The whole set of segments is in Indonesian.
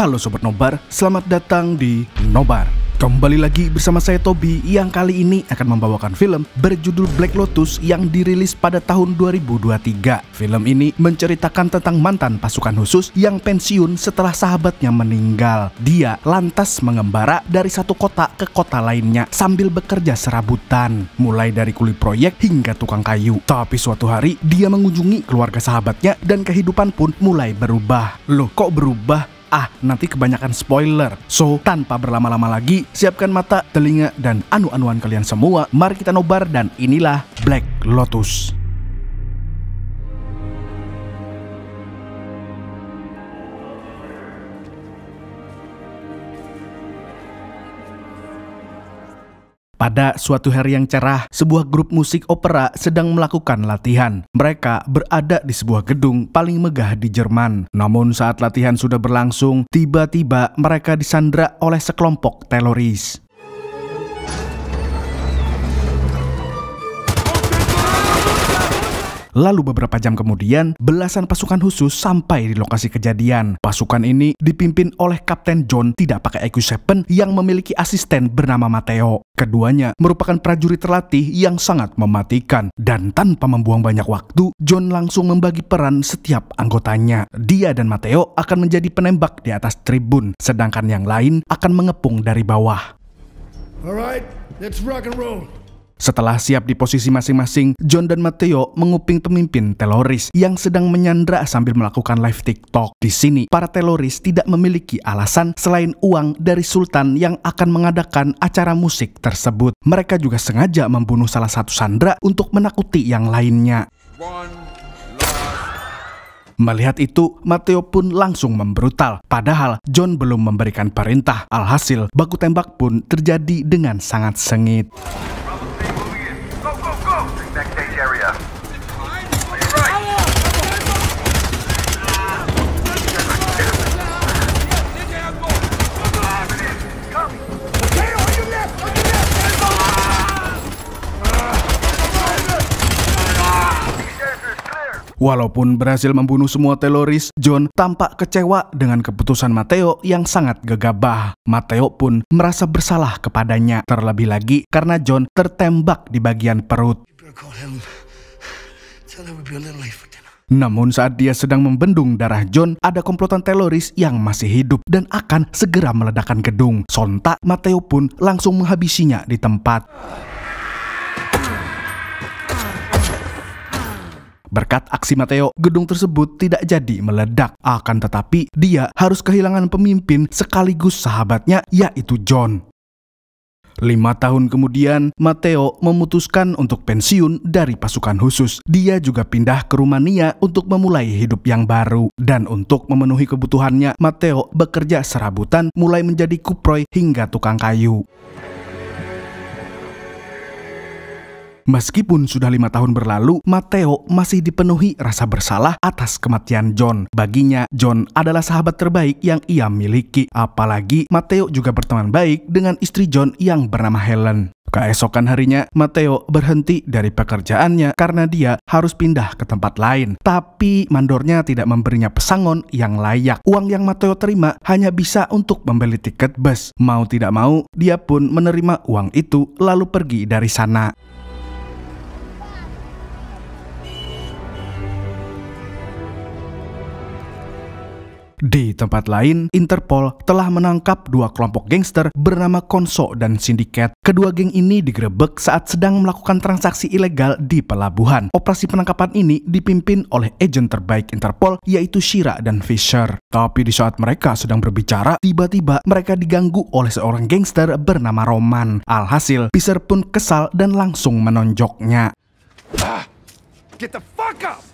Halo Sobat Nobar, selamat datang di Nobar. Kembali lagi bersama saya Tobi yang kali ini akan membawakan film berjudul Black Lotus yang dirilis pada tahun 2023. Film ini menceritakan tentang mantan pasukan khusus yang pensiun setelah sahabatnya meninggal. Dia lantas mengembara dari satu kota ke kota lainnya sambil bekerja serabutan, mulai dari kulit proyek hingga tukang kayu. Tapi suatu hari dia mengunjungi keluarga sahabatnya dan kehidupan pun mulai berubah. Loh kok berubah? Ah, nanti kebanyakan spoiler. So, tanpa berlama-lama lagi, siapkan mata, telinga, dan anu-anuan kalian semua. Mari kita nobar dan inilah Black Lotus. Pada suatu hari yang cerah, sebuah grup musik opera sedang melakukan latihan. Mereka berada di sebuah gedung paling megah di Jerman. Namun saat latihan sudah berlangsung, tiba-tiba mereka disandra oleh sekelompok teroris. Lalu beberapa jam kemudian, belasan pasukan khusus sampai di lokasi kejadian. Pasukan ini dipimpin oleh Kapten John tidak pakai EQ7 yang memiliki asisten bernama Mateo. Keduanya merupakan prajurit terlatih yang sangat mematikan dan tanpa membuang banyak waktu, John langsung membagi peran setiap anggotanya. Dia dan Mateo akan menjadi penembak di atas tribun, sedangkan yang lain akan mengepung dari bawah. Alright, let's rock and roll. Setelah siap di posisi masing-masing, John dan Matteo menguping pemimpin teroris yang sedang menyandra sambil melakukan live TikTok. Di sini, para teroris tidak memiliki alasan selain uang dari sultan yang akan mengadakan acara musik tersebut. Mereka juga sengaja membunuh salah satu sandra untuk menakuti yang lainnya. Melihat itu, Matteo pun langsung membrutal. Padahal John belum memberikan perintah. Alhasil, baku tembak pun terjadi dengan sangat sengit. Walaupun berhasil membunuh semua teroris, John tampak kecewa dengan keputusan Matteo yang sangat gegabah. Matteo pun merasa bersalah kepadanya, terlebih lagi karena John tertembak di bagian perut. Namun saat dia sedang membendung darah John, ada komplotan teroris yang masih hidup dan akan segera meledakkan gedung. Sontak, Matteo pun langsung menghabisinya di tempat. Berkat aksi Mateo, gedung tersebut tidak jadi meledak. Akan tetapi, dia harus kehilangan pemimpin sekaligus sahabatnya yaitu John. Lima tahun kemudian, Matteo memutuskan untuk pensiun dari pasukan khusus. Dia juga pindah ke Rumania untuk memulai hidup yang baru. Dan untuk memenuhi kebutuhannya, Matteo bekerja serabutan mulai menjadi kuproy hingga tukang kayu. Meskipun sudah lima tahun berlalu, Matteo masih dipenuhi rasa bersalah atas kematian John. Baginya, John adalah sahabat terbaik yang ia miliki. Apalagi Matteo juga berteman baik dengan istri John yang bernama Helen. Keesokan harinya, Matteo berhenti dari pekerjaannya karena dia harus pindah ke tempat lain. Tapi mandornya tidak memberinya pesangon yang layak. Uang yang Matteo terima hanya bisa untuk membeli tiket bus. Mau tidak mau, dia pun menerima uang itu lalu pergi dari sana. Di tempat lain, Interpol telah menangkap dua kelompok gangster bernama Konso dan Sindiket. Kedua geng ini digerebek saat sedang melakukan transaksi ilegal di pelabuhan. Operasi penangkapan ini dipimpin oleh agen terbaik Interpol yaitu Shira dan Fisher. Tapi di saat mereka sedang berbicara, tiba-tiba mereka diganggu oleh seorang gangster bernama Roman. Alhasil, Fisher pun kesal dan langsung menonjoknya. Ah, get the fuck up!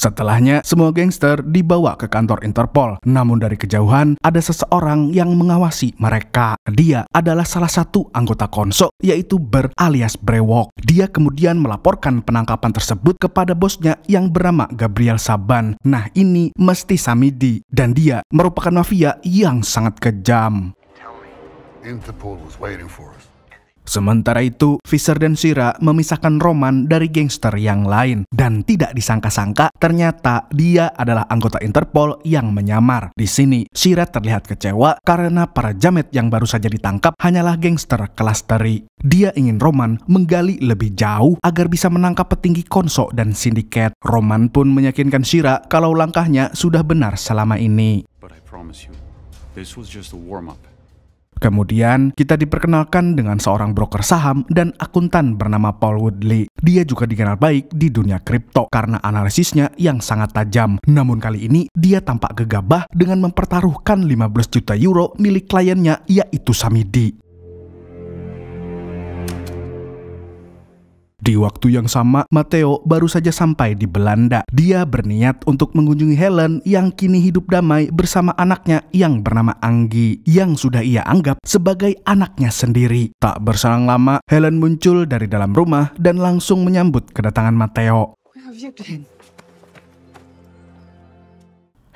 Setelahnya, semua gangster dibawa ke kantor Interpol. Namun dari kejauhan, ada seseorang yang mengawasi mereka. Dia adalah salah satu anggota konso, yaitu Ber alias Brewok. Dia kemudian melaporkan penangkapan tersebut kepada bosnya yang bernama Gabriel Saban. Nah ini mesti Samidi. Dan dia merupakan mafia yang sangat kejam. Interpol was waiting for us. Sementara itu, Fisher dan Shira memisahkan Roman dari gangster yang lain dan tidak disangka-sangka ternyata dia adalah anggota Interpol yang menyamar. Di sini, Shira terlihat kecewa karena para jamet yang baru saja ditangkap hanyalah gangster kelas teri. Dia ingin Roman menggali lebih jauh agar bisa menangkap petinggi konso dan sindiket. Roman pun meyakinkan Shira kalau langkahnya sudah benar selama ini. But I promise you, this was just a warm up. Kemudian, kita diperkenalkan dengan seorang broker saham dan akuntan bernama Paul Woodley. Dia juga dikenal baik di dunia kripto karena analisisnya yang sangat tajam. Namun kali ini, dia tampak gegabah dengan mempertaruhkan 15 juta euro milik kliennya yaitu Samidi. Di waktu yang sama, Matteo baru saja sampai di Belanda. Dia berniat untuk mengunjungi Helen yang kini hidup damai bersama anaknya yang bernama Anggi, yang sudah ia anggap sebagai anaknya sendiri. Tak berselang lama, Helen muncul dari dalam rumah dan langsung menyambut kedatangan Matteo. Where have you been?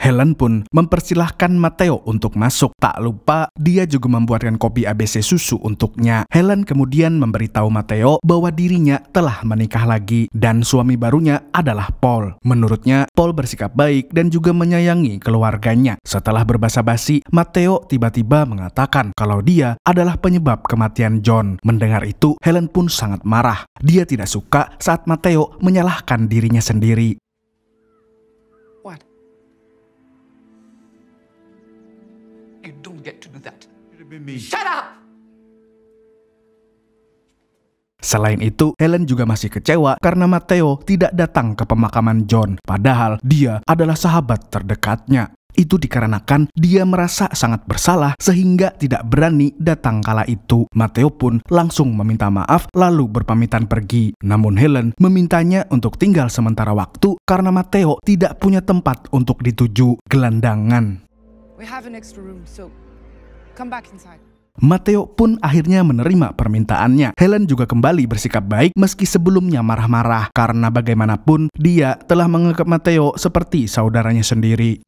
Helen pun mempersilahkan Matteo untuk masuk. Tak lupa, dia juga membuatkan kopi ABC susu untuknya. Helen kemudian memberitahu Matteo bahwa dirinya telah menikah lagi dan suami barunya adalah Paul. Menurutnya, Paul bersikap baik dan juga menyayangi keluarganya. Setelah berbahasa basi, Matteo tiba-tiba mengatakan kalau dia adalah penyebab kematian John. Mendengar itu, Helen pun sangat marah. Dia tidak suka saat Matteo menyalahkan dirinya sendiri. Selain itu, Helen juga masih kecewa karena Matteo tidak datang ke pemakaman John, padahal dia adalah sahabat terdekatnya. Itu dikarenakan dia merasa sangat bersalah sehingga tidak berani datang kala itu. Matteo pun langsung meminta maaf lalu berpamitan pergi. Namun Helen memintanya untuk tinggal sementara waktu karena Matteo tidak punya tempat untuk dituju gelandangan. We have an extra room, so Come back inside. Matteo pun akhirnya menerima permintaannya. Helen juga kembali bersikap baik meski sebelumnya marah-marah karena bagaimanapun dia telah menganggap Matteo seperti saudaranya sendiri.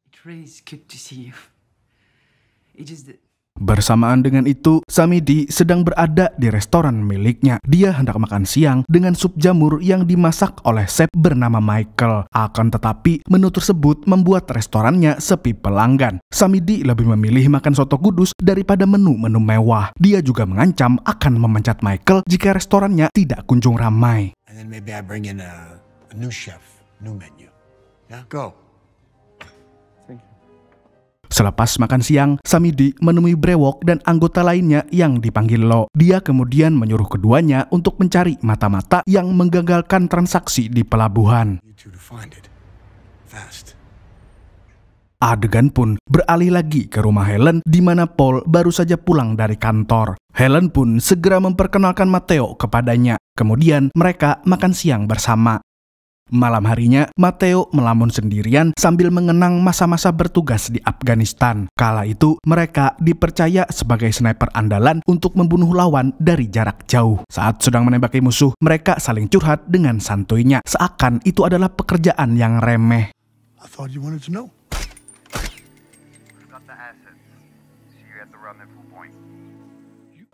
Bersamaan dengan itu, Samidi sedang berada di restoran miliknya. Dia hendak makan siang dengan sup jamur yang dimasak oleh chef bernama Michael. Akan tetapi, menu tersebut membuat restorannya sepi pelanggan. Samidi lebih memilih makan soto kudus daripada menu-menu mewah. Dia juga mengancam akan memecat Michael jika restorannya tidak kunjung ramai. And then maybe I bring in a, a new chef, new menu. Yeah, go. Selepas makan siang, Samidi menemui Brewok dan anggota lainnya yang dipanggil Lo. Dia kemudian menyuruh keduanya untuk mencari mata-mata yang menggagalkan transaksi di pelabuhan. Adegan pun beralih lagi ke rumah Helen di mana Paul baru saja pulang dari kantor. Helen pun segera memperkenalkan Matteo kepadanya. Kemudian mereka makan siang bersama. Malam harinya, Matteo melamun sendirian sambil mengenang masa-masa bertugas di Afghanistan. Kala itu, mereka dipercaya sebagai sniper andalan untuk membunuh lawan dari jarak jauh. Saat sedang menembaki musuh, mereka saling curhat dengan santuinya, seakan itu adalah pekerjaan yang remeh. I thought you wanted to know.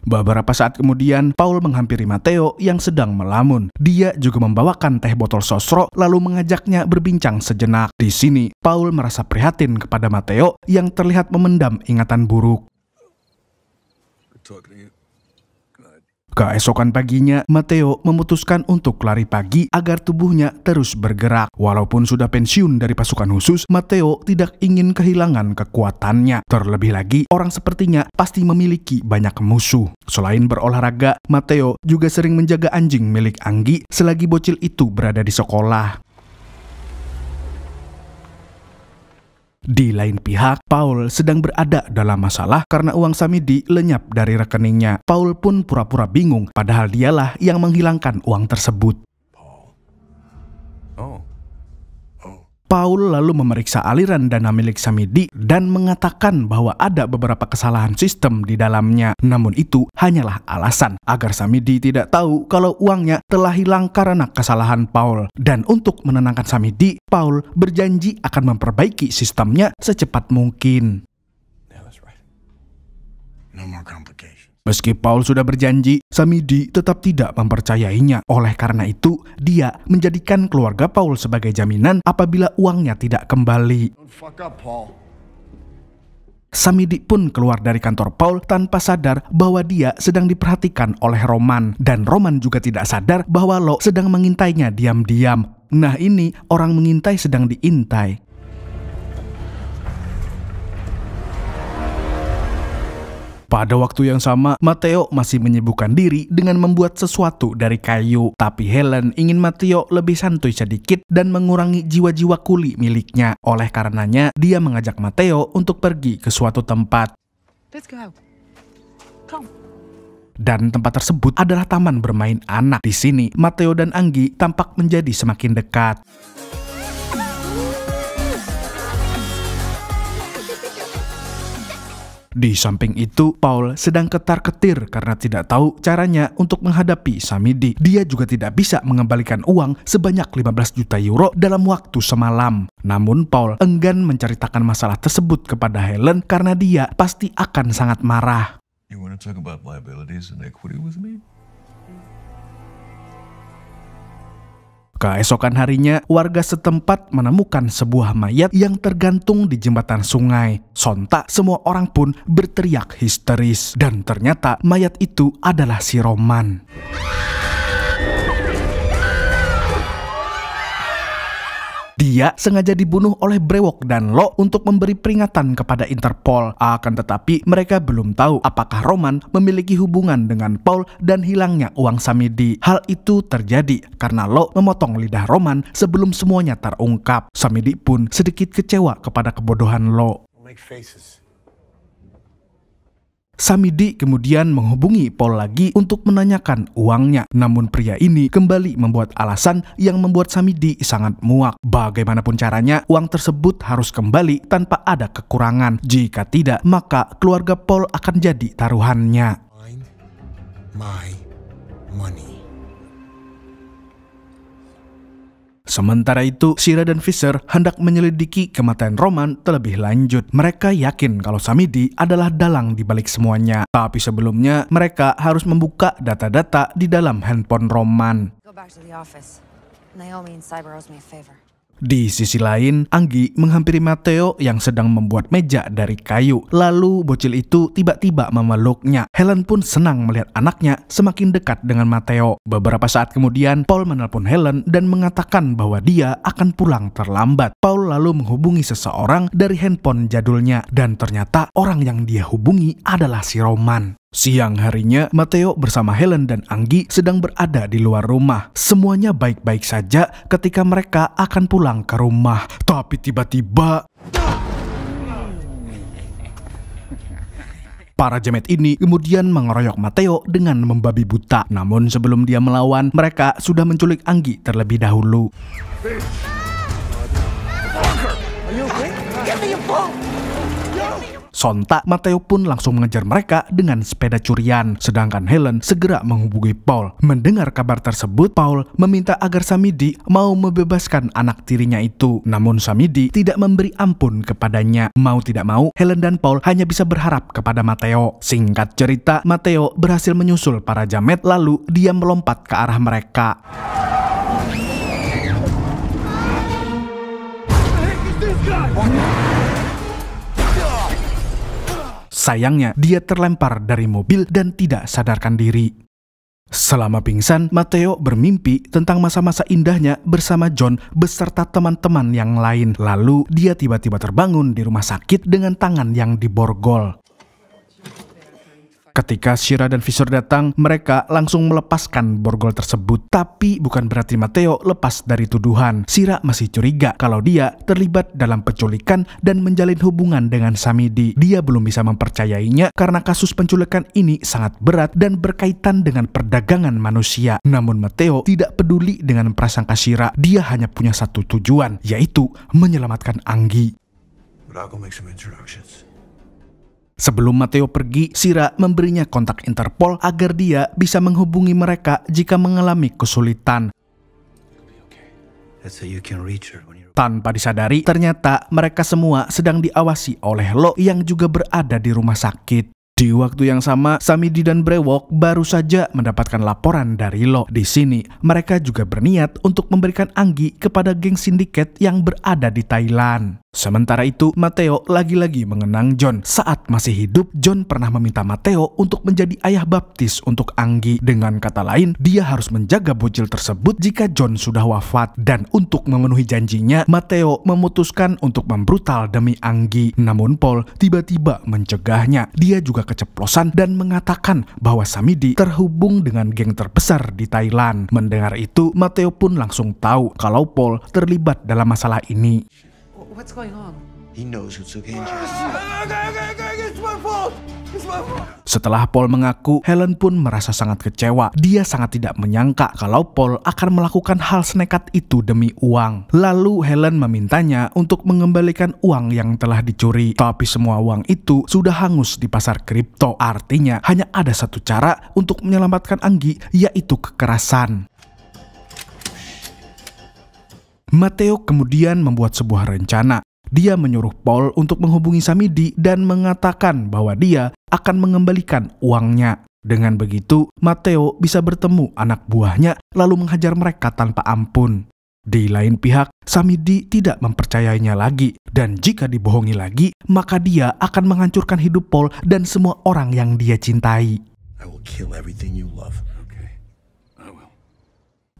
Beberapa saat kemudian, Paul menghampiri Matteo yang sedang melamun. Dia juga membawakan teh botol sosro lalu mengajaknya berbincang sejenak. Di sini, Paul merasa prihatin kepada Matteo yang terlihat memendam ingatan buruk. Keesokan paginya, Matteo memutuskan untuk lari pagi agar tubuhnya terus bergerak. Walaupun sudah pensiun dari pasukan khusus, Matteo tidak ingin kehilangan kekuatannya. Terlebih lagi, orang sepertinya pasti memiliki banyak musuh. Selain berolahraga, Matteo juga sering menjaga anjing milik Anggi selagi bocil itu berada di sekolah. Di lain pihak, Paul sedang berada dalam masalah karena uang Samidi lenyap dari rekeningnya. Paul pun pura-pura bingung, padahal dialah yang menghilangkan uang tersebut. Paul lalu memeriksa aliran dana milik Samidi dan mengatakan bahwa ada beberapa kesalahan sistem di dalamnya. Namun itu hanyalah alasan agar Samidi tidak tahu kalau uangnya telah hilang karena kesalahan Paul. Dan untuk menenangkan Samidi, Paul berjanji akan memperbaiki sistemnya secepat mungkin. No Meski Paul sudah berjanji, Samidi tetap tidak mempercayainya. Oleh karena itu, dia menjadikan keluarga Paul sebagai jaminan apabila uangnya tidak kembali. Samidi pun keluar dari kantor Paul tanpa sadar bahwa dia sedang diperhatikan oleh Roman. Dan Roman juga tidak sadar bahwa Lo sedang mengintainya diam-diam. Nah ini orang mengintai sedang diintai. Pada waktu yang sama, Matteo masih menyibukkan diri dengan membuat sesuatu dari kayu. Tapi Helen ingin Matteo lebih santuy sedikit dan mengurangi jiwa-jiwa kuli miliknya. Oleh karenanya, dia mengajak Matteo untuk pergi ke suatu tempat. Let's go. Come dan tempat tersebut adalah taman bermain anak. Di sini, Matteo dan Anggi tampak menjadi semakin dekat. Di samping itu, Paul sedang ketar-ketir karena tidak tahu caranya untuk menghadapi Samidi. Dia juga tidak bisa mengembalikan uang sebanyak 15 juta euro dalam waktu semalam. Namun Paul enggan menceritakan masalah tersebut kepada Helen karena dia pasti akan sangat marah. You want to talk about liabilities and equity with me? Keesokan harinya, warga setempat menemukan sebuah mayat yang tergantung di jembatan sungai. Sontak, semua orang pun berteriak histeris. Dan ternyata mayat itu adalah si Roman. Dia sengaja dibunuh oleh Brewok dan Lo untuk memberi peringatan kepada Interpol. Akan tetapi mereka belum tahu apakah Roman memiliki hubungan dengan Paul dan hilangnya uang Samidi. Hal itu terjadi karena Lo memotong lidah Roman sebelum semuanya terungkap. Samidi pun sedikit kecewa kepada kebodohan Lo. Samidi kemudian menghubungi Paul lagi untuk menanyakan uangnya. Namun pria ini kembali membuat alasan yang membuat Samidi sangat muak. Bagaimanapun caranya, uang tersebut harus kembali tanpa ada kekurangan. Jika tidak, maka keluarga Paul akan jadi taruhannya. Mine, my money. Sementara itu, Sira dan Fisher hendak menyelidiki kematian Roman terlebih lanjut. Mereka yakin kalau Samidi adalah dalang di balik semuanya. Tapi sebelumnya, mereka harus membuka data-data di dalam handphone Roman. Go back to the office. Naomi and Cyber owes me a favor. Di sisi lain, Anggi menghampiri Matteo yang sedang membuat meja dari kayu. Lalu bocil itu tiba-tiba memeluknya. Helen pun senang melihat anaknya semakin dekat dengan Matteo. Beberapa saat kemudian, Paul menelpon Helen dan mengatakan bahwa dia akan pulang terlambat. Paul lalu menghubungi seseorang dari handphone jadulnya dan ternyata orang yang dia hubungi adalah si Roman. Siang harinya, Matteo bersama Helen dan Anggi sedang berada di luar rumah. Semuanya baik-baik saja ketika mereka akan pulang ke rumah. Tapi tiba-tiba... Para jemet ini kemudian mengeroyok Matteo dengan membabi buta. Namun sebelum dia melawan, mereka sudah menculik Anggi terlebih dahulu. me Sontak, Matteo pun langsung mengejar mereka dengan sepeda curian. Sedangkan Helen segera menghubungi Paul. Mendengar kabar tersebut, Paul meminta agar Samidi mau membebaskan anak tirinya itu. Namun Samidi tidak memberi ampun kepadanya. Mau tidak mau, Helen dan Paul hanya bisa berharap kepada Matteo. Singkat cerita, Matteo berhasil menyusul para jamet lalu dia melompat ke arah mereka. Sayangnya, dia terlempar dari mobil dan tidak sadarkan diri. Selama pingsan, Matteo bermimpi tentang masa-masa indahnya bersama John beserta teman-teman yang lain. Lalu, dia tiba-tiba terbangun di rumah sakit dengan tangan yang diborgol. Ketika Shira dan Visor datang, mereka langsung melepaskan borgol tersebut. Tapi bukan berarti Matteo lepas dari tuduhan. Shira masih curiga kalau dia terlibat dalam penculikan dan menjalin hubungan dengan Samidi. Dia belum bisa mempercayainya karena kasus penculikan ini sangat berat dan berkaitan dengan perdagangan manusia. Namun Matteo tidak peduli dengan prasangka Shira. Dia hanya punya satu tujuan, yaitu menyelamatkan Anggi. Sebelum Matteo pergi, Sira memberinya kontak Interpol agar dia bisa menghubungi mereka jika mengalami kesulitan. Tanpa disadari, ternyata mereka semua sedang diawasi oleh Lo yang juga berada di rumah sakit. Di waktu yang sama, Samidi dan Brewok baru saja mendapatkan laporan dari Lo. Di sini, mereka juga berniat untuk memberikan Anggi kepada geng sindiket yang berada di Thailand. Sementara itu, Mateo lagi-lagi mengenang John. Saat masih hidup, John pernah meminta Mateo untuk menjadi ayah baptis untuk Anggi. Dengan kata lain, dia harus menjaga bocil tersebut jika John sudah wafat. Dan untuk memenuhi janjinya, Mateo memutuskan untuk membrutal demi Anggi. Namun Paul tiba-tiba mencegahnya. Dia juga keceplosan dan mengatakan bahwa Samidi terhubung dengan geng terbesar di Thailand. Mendengar itu, Mateo pun langsung tahu kalau Paul terlibat dalam masalah ini. What's going on? He knows who took Angel. Okay, okay, okay, it's my fault. Setelah Paul mengaku, Helen pun merasa sangat kecewa. Dia sangat tidak menyangka kalau Paul akan melakukan hal senekat itu demi uang. Lalu Helen memintanya untuk mengembalikan uang yang telah dicuri. Tapi semua uang itu sudah hangus di pasar kripto. Artinya hanya ada satu cara untuk menyelamatkan Anggi, yaitu kekerasan. Matteo kemudian membuat sebuah rencana dia menyuruh Paul untuk menghubungi Samidi dan mengatakan bahwa dia akan mengembalikan uangnya. Dengan begitu, Matteo bisa bertemu anak buahnya lalu menghajar mereka tanpa ampun. Di lain pihak, Samidi tidak mempercayainya lagi, dan jika dibohongi lagi, maka dia akan menghancurkan hidup Paul dan semua orang yang dia cintai. I will kill everything you love.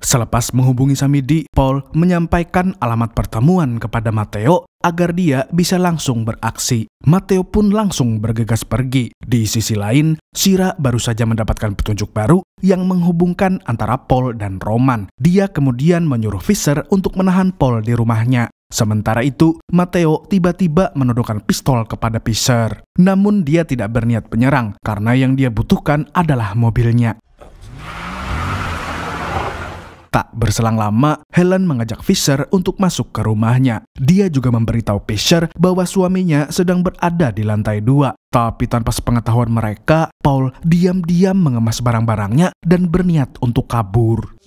Selepas menghubungi Samidi, Paul menyampaikan alamat pertemuan kepada Matteo agar dia bisa langsung beraksi. Matteo pun langsung bergegas pergi. Di sisi lain, Sira baru saja mendapatkan petunjuk baru yang menghubungkan antara Paul dan Roman. Dia kemudian menyuruh Fisher untuk menahan Paul di rumahnya. Sementara itu, Matteo tiba-tiba menodongkan pistol kepada Fisher. Namun dia tidak berniat menyerang karena yang dia butuhkan adalah mobilnya. Tak berselang lama, Helen mengajak Fisher untuk masuk ke rumahnya. Dia juga memberitahu Fisher bahwa suaminya sedang berada di lantai dua. Tapi tanpa sepengetahuan mereka, Paul diam-diam mengemas barang-barangnya dan berniat untuk kabur.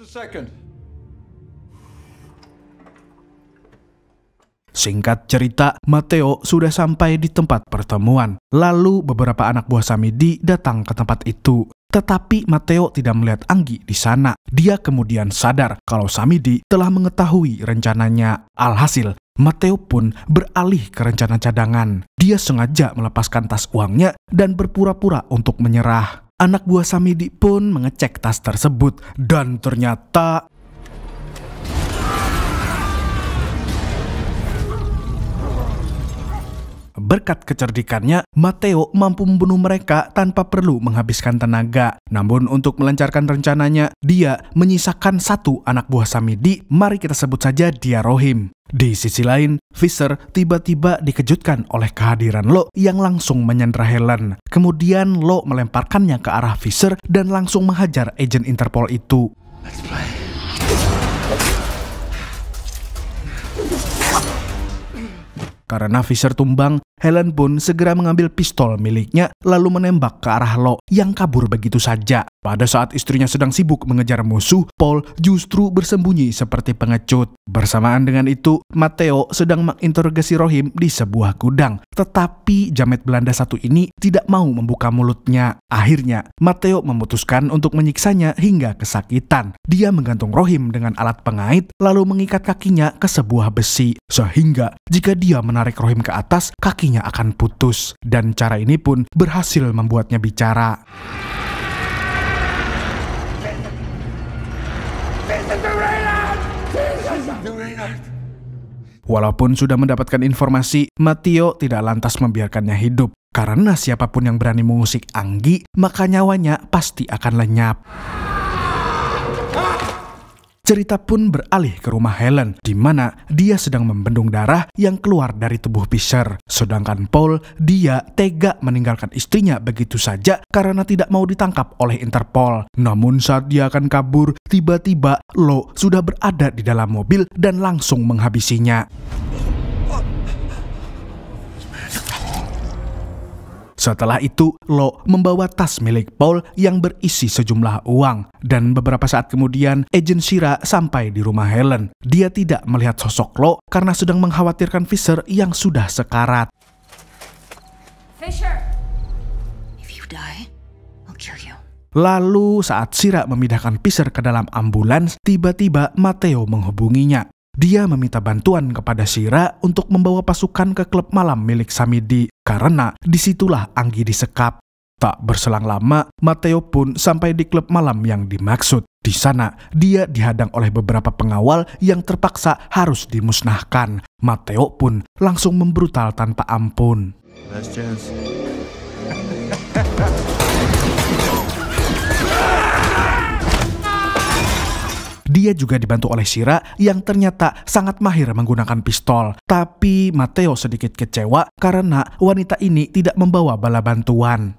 Singkat cerita, Mateo sudah sampai di tempat pertemuan. Lalu beberapa anak buah Samidi datang ke tempat itu. Tetapi Matteo tidak melihat Anggi di sana. Dia kemudian sadar kalau Samidi telah mengetahui rencananya. Alhasil, Matteo pun beralih ke rencana cadangan. Dia sengaja melepaskan tas uangnya dan berpura-pura untuk menyerah. Anak buah Samidi pun mengecek tas tersebut dan ternyata berkat kecerdikannya, Matteo mampu membunuh mereka tanpa perlu menghabiskan tenaga. Namun untuk melancarkan rencananya, dia menyisakan satu anak buah Samidi, mari kita sebut saja dia Rohim. Di sisi lain, Fisher tiba-tiba dikejutkan oleh kehadiran Lo yang langsung menyandra Helen. Kemudian Lo melemparkannya ke arah Fisher dan langsung menghajar agen Interpol itu. Karena Fisher tumbang, Helen pun segera mengambil pistol miliknya lalu menembak ke arah Lo yang kabur begitu saja. Pada saat istrinya sedang sibuk mengejar musuh, Paul justru bersembunyi seperti pengecut. Bersamaan dengan itu, Matteo sedang menginterogasi Rohim di sebuah gudang. Tetapi jamet Belanda satu ini tidak mau membuka mulutnya. Akhirnya, Matteo memutuskan untuk menyiksanya hingga kesakitan. Dia menggantung Rohim dengan alat pengait lalu mengikat kakinya ke sebuah besi. Sehingga jika dia menarik Rohim ke atas, kaki kakinya akan putus, dan cara ini pun berhasil membuatnya bicara. Walaupun sudah mendapatkan informasi, Matio tidak lantas membiarkannya hidup. Karena siapapun yang berani mengusik Anggi, maka nyawanya pasti akan lenyap cerita pun beralih ke rumah Helen, di mana dia sedang membendung darah yang keluar dari tubuh Fisher. Sedangkan Paul, dia tega meninggalkan istrinya begitu saja karena tidak mau ditangkap oleh Interpol. Namun saat dia akan kabur, tiba-tiba Lo sudah berada di dalam mobil dan langsung menghabisinya. Setelah itu, Lo membawa tas milik Paul yang berisi sejumlah uang. Dan beberapa saat kemudian, agen Shira sampai di rumah Helen. Dia tidak melihat sosok Lo karena sedang mengkhawatirkan Fisher yang sudah sekarat. Lalu saat Sira memindahkan Fisher ke dalam ambulans, tiba-tiba Mateo menghubunginya. Dia meminta bantuan kepada Shira untuk membawa pasukan ke klub malam milik Samidi karena disitulah Anggi disekap. Tak berselang lama, Matteo pun sampai di klub malam yang dimaksud. Di sana, dia dihadang oleh beberapa pengawal yang terpaksa harus dimusnahkan. Matteo pun langsung membrutal tanpa ampun. Last Dia juga dibantu oleh Shira yang ternyata sangat mahir menggunakan pistol. Tapi Mateo sedikit kecewa karena wanita ini tidak membawa bala bantuan.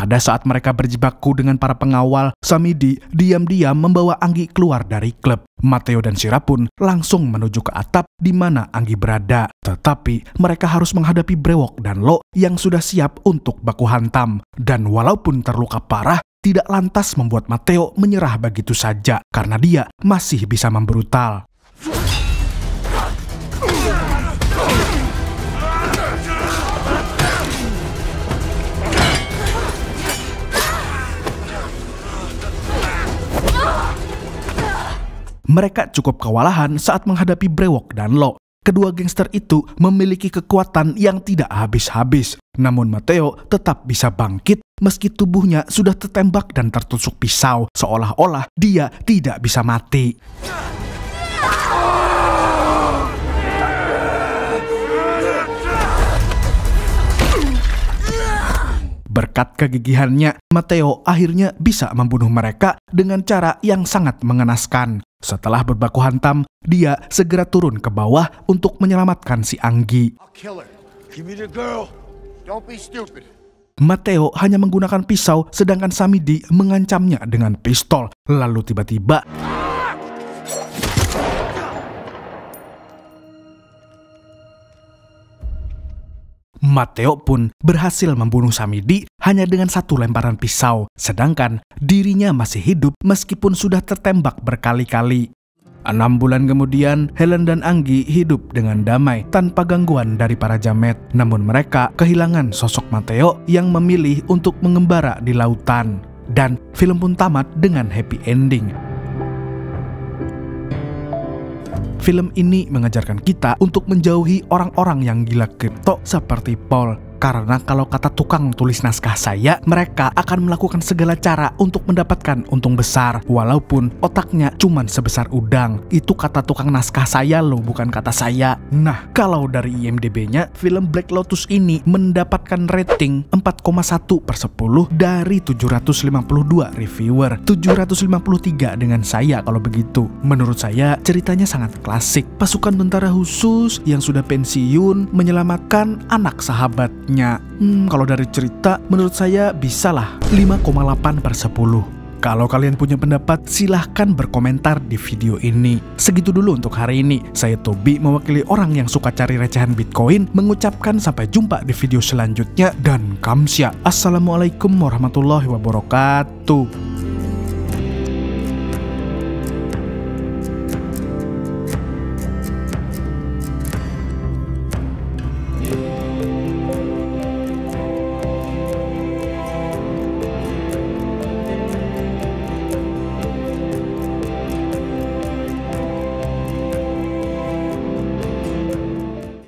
Pada saat mereka berjibaku dengan para pengawal, Samidi diam-diam membawa Anggi keluar dari klub. Matteo dan Sira pun langsung menuju ke atap di mana Anggi berada. Tetapi mereka harus menghadapi Brewok dan Lo yang sudah siap untuk baku hantam. Dan walaupun terluka parah, tidak lantas membuat Matteo menyerah begitu saja karena dia masih bisa membrutal. mereka cukup kewalahan saat menghadapi Brewok dan Lo. Kedua gangster itu memiliki kekuatan yang tidak habis-habis. Namun Mateo tetap bisa bangkit meski tubuhnya sudah tertembak dan tertusuk pisau, seolah-olah dia tidak bisa mati. Berkat kegigihannya, Matteo akhirnya bisa membunuh mereka dengan cara yang sangat mengenaskan. Setelah berbaku hantam, dia segera turun ke bawah untuk menyelamatkan si Anggi. Matteo hanya menggunakan pisau sedangkan Samidi mengancamnya dengan pistol. Lalu tiba-tiba... Mateo pun berhasil membunuh Samidi hanya dengan satu lemparan pisau, sedangkan dirinya masih hidup meskipun sudah tertembak berkali-kali. Enam bulan kemudian, Helen dan Anggi hidup dengan damai tanpa gangguan dari para jamet. Namun mereka kehilangan sosok Mateo yang memilih untuk mengembara di lautan. Dan film pun tamat dengan happy ending. Film ini mengajarkan kita untuk menjauhi orang-orang yang gila kripto seperti Paul karena kalau kata tukang tulis naskah saya, mereka akan melakukan segala cara untuk mendapatkan untung besar, walaupun otaknya cuman sebesar udang. Itu kata tukang naskah saya loh, bukan kata saya. Nah, kalau dari IMDB-nya, film Black Lotus ini mendapatkan rating 4,1 per 10 dari 752 reviewer. 753 dengan saya kalau begitu. Menurut saya, ceritanya sangat klasik. Pasukan tentara khusus yang sudah pensiun menyelamatkan anak sahabat Hmm, kalau dari cerita, menurut saya bisalah 5,8 per 10. Kalau kalian punya pendapat, silahkan berkomentar di video ini. Segitu dulu untuk hari ini. Saya Tobi, mewakili orang yang suka cari recehan Bitcoin, mengucapkan sampai jumpa di video selanjutnya dan kamsia. Assalamualaikum warahmatullahi wabarakatuh.